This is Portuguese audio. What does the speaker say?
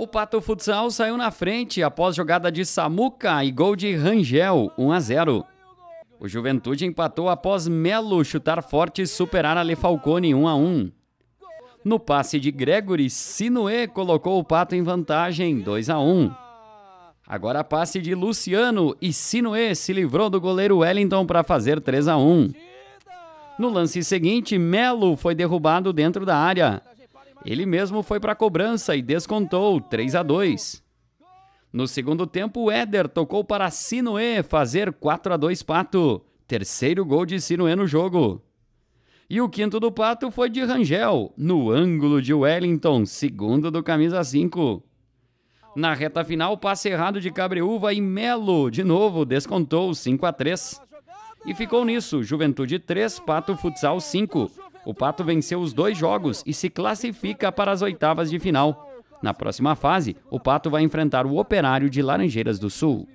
O Pato Futsal saiu na frente após jogada de Samuca e gol de Rangel, 1 a 0. O Juventude empatou após Melo chutar forte e superar Ale Falcone 1 a 1. No passe de Gregory, Sinuê colocou o Pato em vantagem 2 a 1. Agora passe de Luciano e Sinuê se livrou do goleiro Wellington para fazer 3 a 1. No lance seguinte, Melo foi derrubado dentro da área. Ele mesmo foi para a cobrança e descontou 3 a 2. No segundo tempo, o Éder tocou para Sinoé fazer 4 a 2 Pato, terceiro gol de Sinoé no jogo. E o quinto do Pato foi de Rangel, no ângulo de Wellington, segundo do camisa 5. Na reta final, passe errado de Cabreúva e Melo, de novo, descontou 5 a 3. E ficou nisso, Juventude 3, Pato Futsal 5. O Pato venceu os dois jogos e se classifica para as oitavas de final. Na próxima fase, o Pato vai enfrentar o Operário de Laranjeiras do Sul.